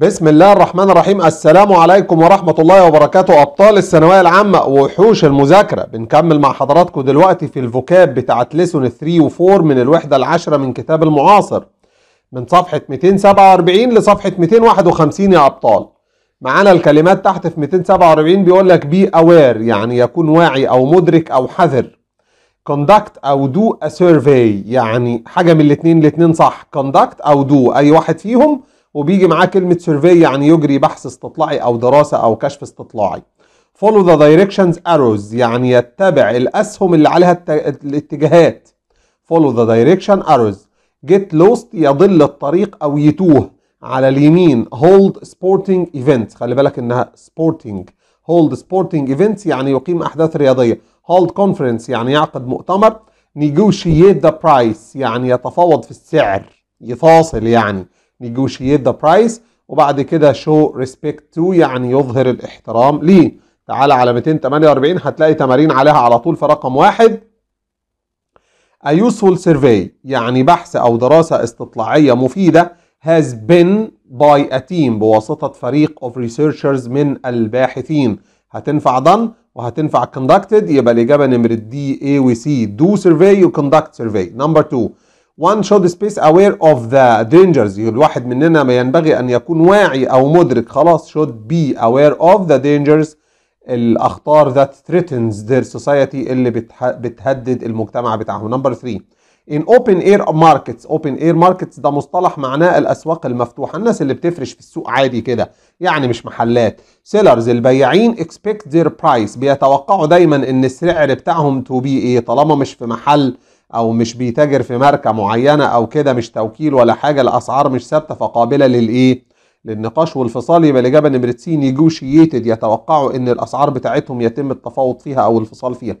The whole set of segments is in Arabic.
بسم الله الرحمن الرحيم السلام عليكم ورحمة الله وبركاته أبطال الثانوية العامة وحوش المذاكرة بنكمل مع حضراتكم دلوقتي في الفوكاب بتاعت ليسون 3 و4 من الوحدة العاشرة من كتاب المعاصر من صفحة 247 لصفحة 251 يا أبطال معانا الكلمات تحت في 247 بيقول لك بي أوير يعني يكون واعي أو مدرك أو حذر conduct أو do a survey يعني حاجة من الاتنين الاتنين صح conduct أو do أي واحد فيهم وبيجي معاه كلمة سيرفي يعني يجري بحث استطلاعي أو دراسة أو كشف استطلاعي follow the directions arrows يعني يتبع الأسهم اللي عليها الاتجاهات follow the direction arrows get lost يضل الطريق أو يتوه على اليمين hold sporting events خلي بالك إنها sporting hold sporting events يعني يقيم أحداث رياضية hold conference يعني يعقد مؤتمر negotiate the price يعني يتفاوض في السعر يفاصل يعني نيجوشيت ذا برايس وبعد كده شو ريسبكت تو يعني يظهر الاحترام ليه تعالى على 248 هتلاقي تمارين عليها على طول في رقم واحد A useful survey يعني بحث أو دراسة استطلاعية مفيدة has been by a team بواسطة فريق of researchers من الباحثين هتنفع done وهتنفع conducted يبقى الإجابة نمرة دي اي و سي do survey و conduct survey number one should space aware of the dangers الواحد مننا ما ينبغي أن يكون واعي أو مدرك خلاص should be aware of the dangers الأخطار that threatens their society اللي بتهدد المجتمع بتاعهم number three in open air markets open air markets ده مصطلح معناه الاسواق المفتوحه الناس اللي بتفرش في السوق عادي كده يعني مش محلات سيلرز البياعين expect their price بيتوقعوا دايما ان السعر بتاعهم تو بي ايه طالما مش في محل او مش بيتاجر في ماركه معينه او كده مش توكيل ولا حاجه الاسعار مش ثابته فقابله للايه للنقاش والفصال يبقى الاجابه نمره سي نيجوشيتد يتوقعوا ان الاسعار بتاعتهم يتم التفاوض فيها او الفصال فيها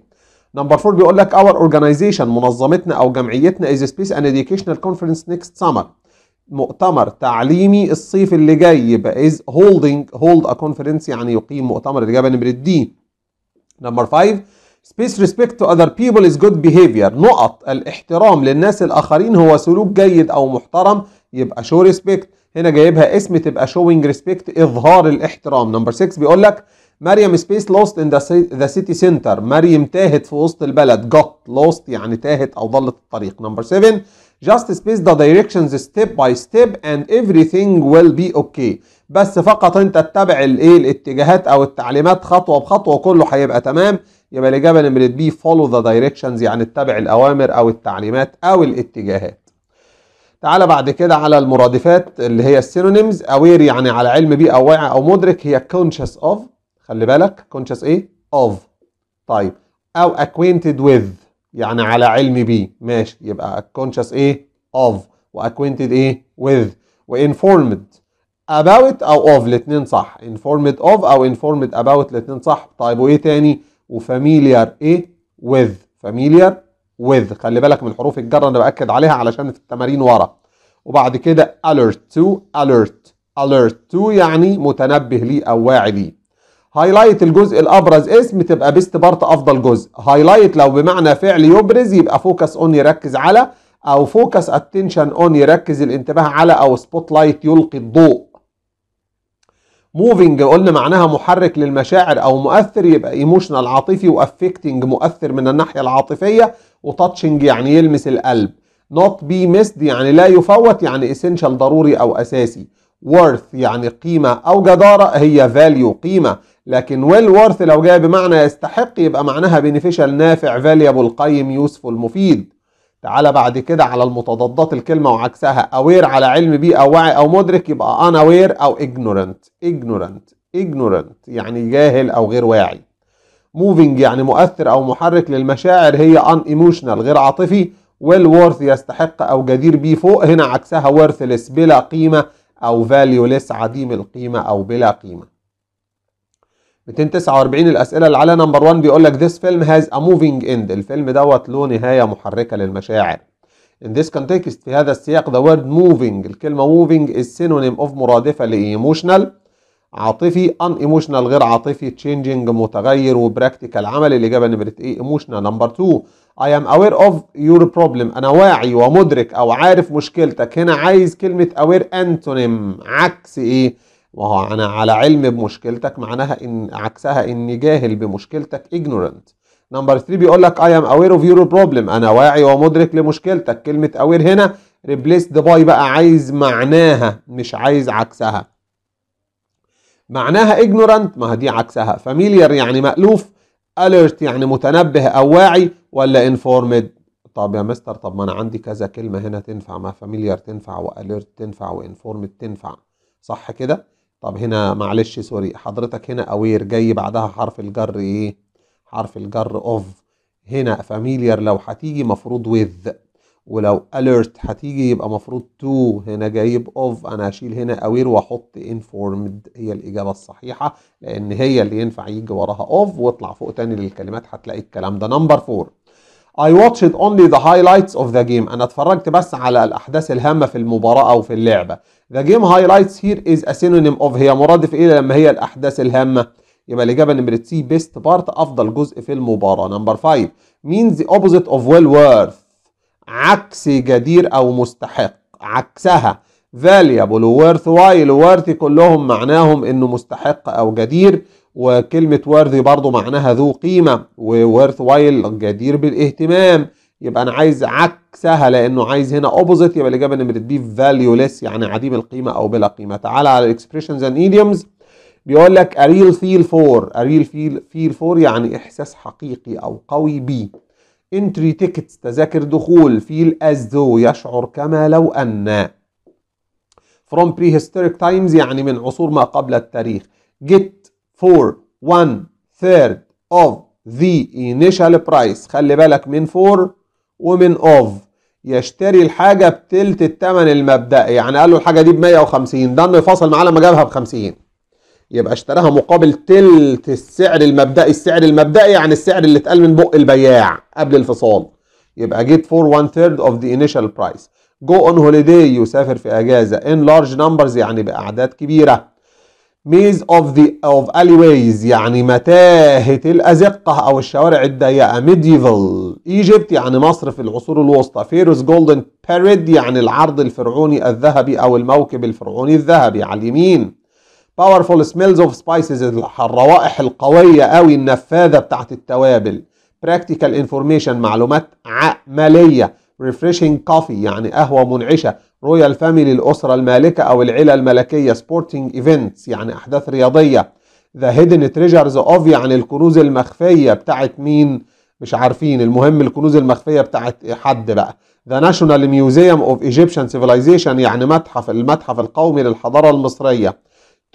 نمبر 4 بيقول لك اور اورجانيزيشن منظمتنا او جمعيتنا از سبيس اند educational كونفرنس نيكست سمر مؤتمر تعليمي الصيف اللي جاي يبقى از هولدنج هولد ا كونفرنس يعني يقيم مؤتمر الاجابه نمره دي نمبر 5 space respect to other people is good behavior نقط الاحترام للناس الآخرين هو سلوك جيد أو محترم يبقى show respect هنا جايبها اسم تبقى showing respect إظهار الاحترام نمبر 6 بيقول لك مريم سبيس لوست ان ذا سيتي سنتر مريم تاهت في وسط البلد جوت لوست يعني تاهت او ضلت الطريق نمبر 7 just space the directions step by step and everything will be okay بس فقط انت اتبع الايه الاتجاهات او التعليمات خطوه بخطوه كله هيبقى تمام يبقى الإجابة نمرة بي follow the directions يعني اتبع الأوامر أو التعليمات أو الاتجاهات تعالى بعد كده على المرادفات اللي هي السينونيمز أوير يعني على علم بيه أو واعي أو مدرك هي conscious of خلي بالك conscious إيه of طيب أو acquainted with يعني على علم بيه ماشي يبقى conscious إيه of وacquainted إيه with وinformed about أو of الاتنين صح informed of أو informed about الاتنين صح طيب وإيه تاني وفاميليار ايه with فاميليار with خلي بالك من حروف الجر انا باكد عليها علشان في التمارين ورا وبعد كده alert to alert alert to يعني متنبه ليه او واعي ليه هايلايت الجزء الابرز اسم تبقى بيست بارت افضل جزء هايلايت لو بمعنى فعل يبرز يبقى فوكس اون يركز على او فوكس اتنشن اون يركز الانتباه على او سبوت لايت يلقي الضوء موفينج قلنا معناها محرك للمشاعر او مؤثر يبقى ايموشنال عاطفي وافكتنج مؤثر من الناحيه العاطفيه وتاتشنج يعني يلمس القلب نوت بي ميسد يعني لا يفوت يعني اسينشال ضروري او اساسي worth يعني قيمه او جداره هي value قيمه لكن well worth لو جاء بمعنى يستحق يبقى معناها beneficial نافع valuable قيم useful مفيد تعالى بعد كده على المتضادات الكلمة وعكسها aware على علم بيه أو واعي أو مدرك يبقى unaware أو ignorant ignorant إجنورنت يعني جاهل أو غير واعي موفينج يعني مؤثر أو محرك للمشاعر هي unemotional غير عاطفي ويل وورث يستحق أو جدير بي فوق هنا عكسها ورثلس بلا قيمة أو فاليوليس عديم القيمة أو بلا قيمة 249 الاسئله اللي على نمبر 1 بيقول لك this film has a moving end الفيلم دوت له نهايه محركه للمشاعر In this context في هذا السياق the word moving الكلمة moving is synonym of مرادفة ل emotional عاطفي un emotional غير عاطفي changing متغير و practical عمل الإجابة نمرة ايه emotional نمبر 2 I am aware of your problem أنا واعي ومدرك أو عارف مشكلتك هنا عايز كلمة aware antonym عكس ايه وهو أنا على علم بمشكلتك معناها إن عكسها إني جاهل بمشكلتك ignorant نمبر 3 بيقول لك I am aware of your problem أنا واعي ومدرك لمشكلتك كلمة aware هنا the boy بقى عايز معناها مش عايز عكسها معناها ignorant ما دي عكسها familiar يعني مألوف alert يعني متنبه أو واعي ولا informed طب يا مستر طب ما أنا عندي كذا كلمة هنا تنفع ما familiar تنفع والرت تنفع وانفورمد تنفع صح كده؟ طب هنا معلش سوري حضرتك هنا اوير جاي بعدها حرف الجر ايه حرف الجر اوف هنا فاميليار لو هتيجي مفروض with ولو alert هتيجي يبقى مفروض to هنا جايب اوف انا هشيل هنا اوير واحط informed هي الاجابه الصحيحه لان هي اللي ينفع يجي وراها اوف واطلع فوق تاني للكلمات هتلاقي الكلام ده نمبر 4 I watched only the highlights of the game أنا اتفرجت بس على الأحداث الهامة في المباراة أو في اللعبة The game highlights here is a synonym of هي مرادف إيه لما هي الأحداث الهامة يبقى الإجابة نمرة سي best part أفضل جزء في المباراة نمبر 5 means the opposite of well worth عكس جدير أو مستحق عكسها valuable و worthwhile worthy كلهم معناهم إنه مستحق أو جدير وكلمة worthy برضو معناها ذو قيمة وورث وايل جدير بالاهتمام يبقى أنا عايز عكسها لأنه عايز هنا opposite يبقى الإجابة نمرة بي valueless يعني عديم القيمة أو بلا قيمة تعالى على expressions and idioms بيقول لك a real feel for a real feel feel for يعني إحساس حقيقي أو قوي بي entry tickets تذاكر دخول feel as though يشعر كما لو أن from prehistoric times يعني من عصور ما قبل التاريخ get for one third of the initial price خلي بالك من for ومن of يشتري الحاجة بتلت التمن المبدئي يعني قال له الحاجة دي ب 150 ده انه يفاصل معاه لما جابها ب 50 يبقى اشتراها مقابل تلت السعر المبدئي السعر المبدئي يعني السعر اللي اتقال من بق البياع قبل الفصال يبقى جيت فور وان ثيرد اوف ذا انيشال برايس جو اون هوليداي يسافر في اجازة ان لارج نمبرز يعني باعداد كبيرة ميز اوف ذا اوف اليويز يعني متاهة الأزقة أو الشوارع الضيقة medieval ايجيبت يعني مصر في العصور الوسطى فيروس جولدن بيريد يعني العرض الفرعوني الذهبي أو الموكب الفرعوني الذهبي على اليمين powerful سميلز of spices الروائح القوية أوي النفاذة بتاعت التوابل practical information معلومات عملية ريفريشنج كافي يعني قهوة منعشة رويال فاميلي الأسرة المالكة أو العيلة الملكية سبورتنج ايفنتس يعني أحداث رياضية ذا هيدن تريجرز اوف يعني الكنوز المخفية بتاعت مين مش عارفين المهم الكنوز المخفية بتاعت حد بقى ذا ناشونال ميوزيوم اوف ايجيبشن سيفيلايزيشن يعني متحف المتحف القومي للحضارة المصرية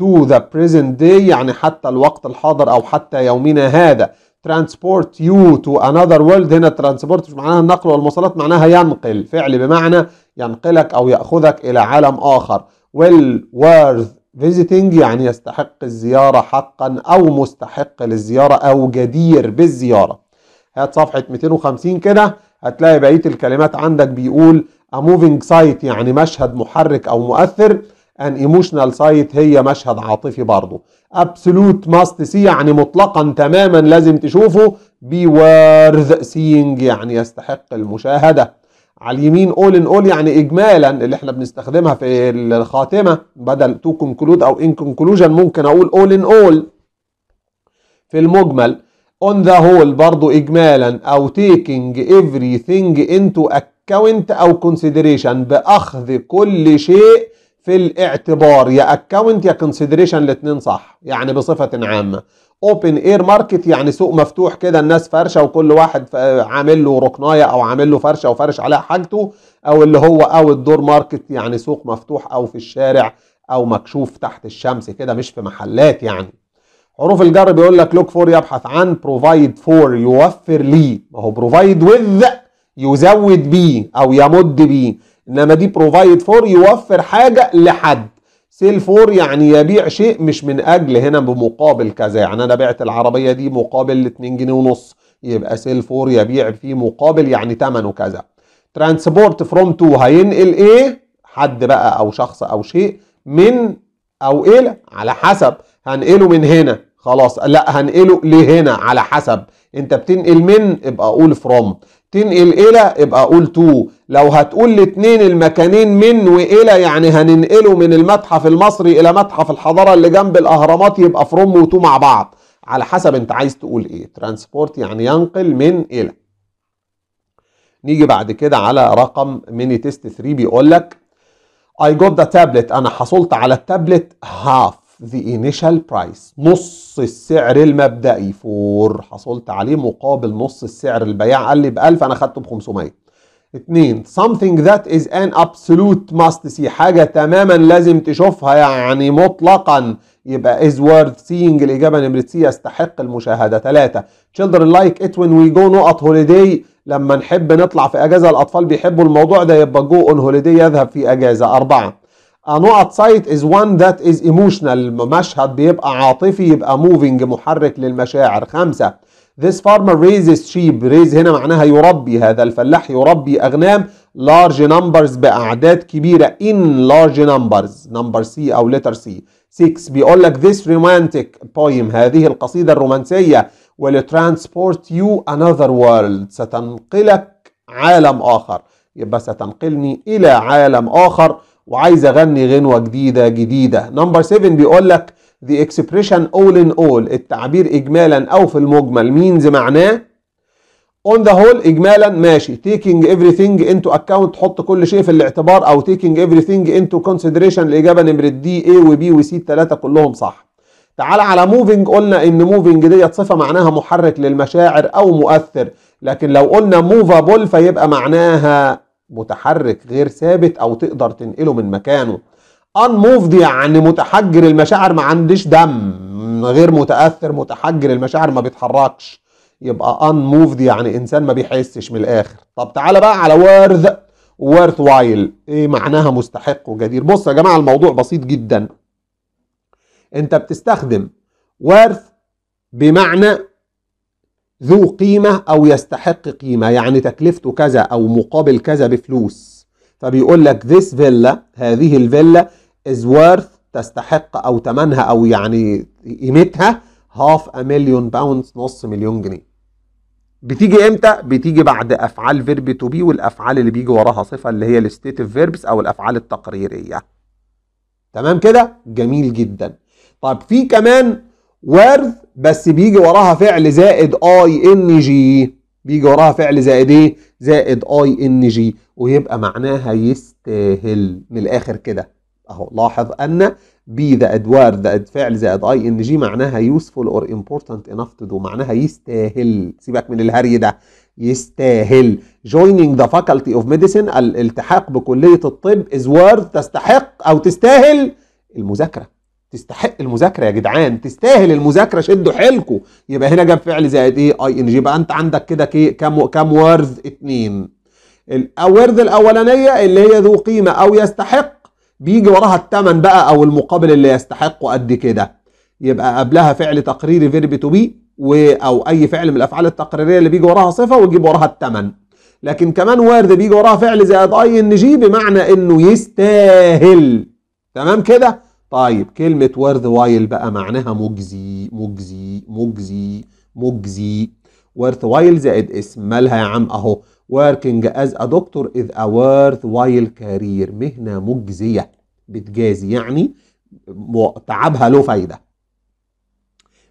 to the present day يعني حتى الوقت الحاضر أو حتى يومنا هذا ترانسبورت يو تو انذر world هنا ترانسبورت مش معناها النقل والمواصلات معناها ينقل فعل بمعنى ينقلك او ياخذك الى عالم اخر ويل worth فيزيتنج يعني يستحق الزياره حقا او مستحق للزياره او جدير بالزياره هات صفحه 250 كده هتلاقي بقيه الكلمات عندك بيقول a moving site يعني مشهد محرك او مؤثر ان ايموشنال سايت هي مشهد عاطفي برضه ابسولوت ماست سي يعني مطلقا تماما لازم تشوفه بي ورث سينج يعني يستحق المشاهده على اليمين اول ان اول يعني اجمالا اللي احنا بنستخدمها في الخاتمه بدل تو كونكلود او ان كونكلوجن ممكن اقول اول ان اول في المجمل اون ذا هول برضو اجمالا او تيكينج everything انتو اكونت او كونسيدريشن باخذ كل شيء في الاعتبار يا اكونت يا كونسيدريشن الاثنين صح يعني بصفه عامه اوبن اير ماركت يعني سوق مفتوح كده الناس فرشه وكل واحد عامل له ركنايه او عامل له فرشه وفرش عليها حاجته او اللي هو اوت دور ماركت يعني سوق مفتوح او في الشارع او مكشوف تحت الشمس كده مش في محلات يعني حروف الجر بيقول لك لوك فور يبحث عن بروفايد فور يوفر لي ما هو بروفايد وذ يزود بيه او يمد بيه انما دي بروفايد فور يوفر حاجه لحد سيل فور يعني يبيع شيء مش من اجل هنا بمقابل كذا يعني انا بعت العربيه دي مقابل 2 جنيه ونص يبقى سيل فور يبيع في مقابل يعني ثمنه كذا ترانسبورت فروم تو هينقل ايه حد بقى او شخص او شيء من او الى إيه على حسب هنقله من هنا خلاص لا هنقله لهنا على حسب انت بتنقل من ابقى اقول فروم تنقل إلى يبقى قول تو لو هتقول الاتنين المكانين من وإلى يعني هننقله من المتحف المصري إلى متحف الحضارة اللي جنب الأهرامات يبقى فروم وتو مع بعض على حسب أنت عايز تقول إيه ترانسبورت يعني ينقل من إلى نيجي بعد كده على رقم ميني تيست 3 بيقول لك اي جوت ذا تابلت أنا حصلت على التابلت هاف the initial price نص السعر المبدئي فور حصلت عليه مقابل نص السعر البياع قال لي ب 1000 انا اخدته ب 500 اثنين something that is an absolute must see حاجة تماما لازم تشوفها يعني مطلقا يبقى is worth seeing الإجابة نمرة سي يستحق المشاهدة ثلاثة children like it when we go نقط هوليداي لما نحب نطلع في أجازة الأطفال بيحبوا الموضوع ده يبقى go on holiday يذهب في أجازة أربعة نقط سايت از وان ذات از ايموشنال مشهد بيبقى عاطفي يبقى موفينج محرك للمشاعر خمسة This farmer raises sheep raise هنا معناها يربي هذا الفلاح يربي أغنام large numbers بأعداد كبيرة in large numbers number C أو letter C Six بيقول لك this romantic poem هذه القصيدة الرومانسية will transport you another world ستنقلك عالم آخر يبقى ستنقلني إلى عالم آخر وعايز اغني غنوه جديده جديده نمبر 7 بيقول لك the expression all in all التعبير اجمالا او في المجمل means معناه on the whole اجمالا ماشي taking everything into account تحط كل شيء في الاعتبار او taking everything into consideration الاجابه نمره دي A وبي وسي الثلاثه كلهم صح تعال على موفينج قلنا ان موفينج ديت صفه معناها محرك للمشاعر او مؤثر لكن لو قلنا movable فيبقى معناها متحرك غير ثابت او تقدر تنقله من مكانه unmoved يعني متحجر المشاعر ما عندش دم غير متاثر متحجر المشاعر ما بيتحركش يبقى unmoved يعني انسان ما بيحسش من الاخر طب تعالى بقى على worth worth وايل ايه معناها مستحق وجدير بص يا جماعه الموضوع بسيط جدا انت بتستخدم worth بمعنى ذو قيمة أو يستحق قيمة يعني تكلفته كذا أو مقابل كذا بفلوس فبيقول لك this villa هذه الفيلا is worth تستحق أو تمنها أو يعني قيمتها half a million pounds نص مليون جنيه بتيجي امتى؟ بتيجي بعد افعال فيرب تو بي والافعال اللي بيجي وراها صفه اللي هي الستيتف فيربس او الافعال التقريريه. تمام كده؟ جميل جدا. طب في كمان ورث بس بيجي وراها فعل زائد اي ان جي بيجي وراها فعل زائد ايه زائد اي ان جي ويبقى معناها يستاهل من الاخر كده اهو لاحظ ان بي ذا ادوار ذا فعل زائد اي ان جي معناها يوسفول اور امبورتنت انف تو دو معناها يستاهل سيبك من الهري ده يستاهل joining the faculty of medicine الالتحاق بكليه الطب is worth تستحق او تستاهل المذاكره تستحق المذاكره يا جدعان تستاهل المذاكره شدوا حيلكم يبقى هنا جاب فعل زائد ايه اي ان جي يبقى انت عندك كده كام كام وورز اتنين الورد الاولانيه اللي هي ذو قيمه او يستحق بيجي وراها الثمن بقى او المقابل اللي يستحقه قد كده يبقى قبلها فعل تقريري فيرب تو بي او اي فعل من الافعال التقريريه اللي بيجي وراها صفه ويجيب وراها الثمن لكن كمان ورد بيجي وراها فعل زائد اي ان جي بمعنى انه يستاهل تمام كده طيب كلمة ورث وايل بقى معناها مجزي مجزي مجزي مجزي ورث وايل زائد اسم مالها يا عم اهو working as a doctor is a وايل career مهنة مجزية بتجازي يعني تعبها له فايدة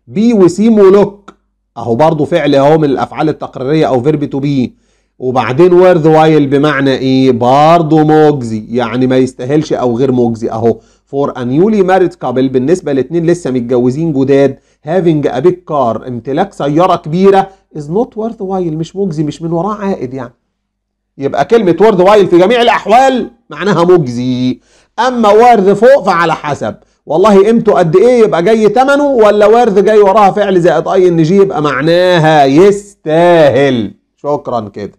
بي وسي ولوك اهو برضو فعل اهو من الافعال التقريرية او فيرب تو بي وبعدين ورث وايل بمعنى ايه برضو مجزي يعني ما يستاهلش او غير مجزي اهو for a newly married couple بالنسبة لاتنين لسه متجوزين جداد having a big car امتلاك سيارة كبيرة is not worthwhile مش مجزي مش من وراه عائد يعني يبقى كلمة worth وايل في جميع الأحوال معناها مجزي أما worth فوق فعلى حسب والله قيمته قد إيه يبقى جاي تمنه ولا worth جاي وراها فعل زائد أي إن جي يبقى معناها يستاهل شكرا كده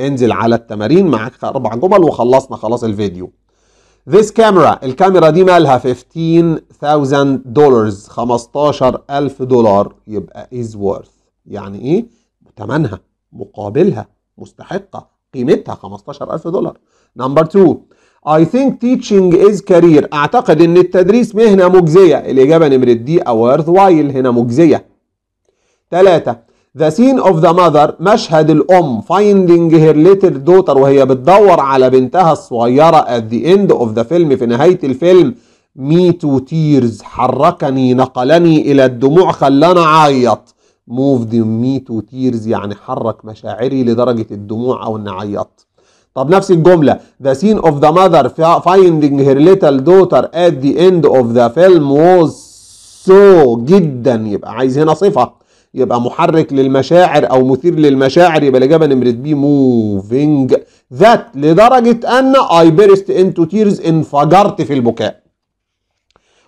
انزل على التمارين معاك أربع جمل وخلصنا خلاص الفيديو This camera الكاميرا دي مالها 15000 دولارز 15000 دولار يبقى is worth يعني ايه ثمنها مقابلها مستحقة قيمتها 15000 دولار نمبر 2 I think teaching is career اعتقد ان التدريس مهنة مجزية الاجابة نمرة دي او worthwhile هنا مجزية 3 The scene of the mother مشهد الأم finding her little daughter وهي بتدور على بنتها الصغيرة at the end of the film في نهاية الفيلم me to tears حركني نقلني إلى الدموع خلانا عيط move moved me to tears يعني حرك مشاعري لدرجة الدموع أو إن عيط طب نفس الجملة The scene of the mother finding her little daughter at the end of the film was so جدا يبقى عايز هنا صفة يبقى محرك للمشاعر او مثير للمشاعر يبقى الاجابه نمره بي موفينج ذات لدرجه ان اي بيرست انتو تيرز انفجرت في البكاء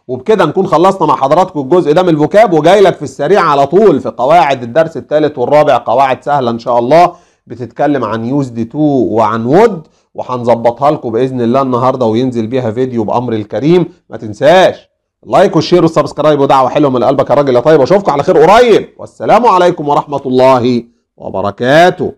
وبكده نكون خلصنا مع حضراتكم الجزء ده من الفوكاب وجاي لك في السريع على طول في قواعد الدرس الثالث والرابع قواعد سهله ان شاء الله بتتكلم عن يوزد تو وعن وود وهنظبطها لكم باذن الله النهارده وينزل بيها فيديو بامر الكريم ما تنساش لايك وشير وسبسكرايب ودعوه حلوه من قلبك يا راجل يا طيب اشوفكم على خير قريب والسلام عليكم ورحمه الله وبركاته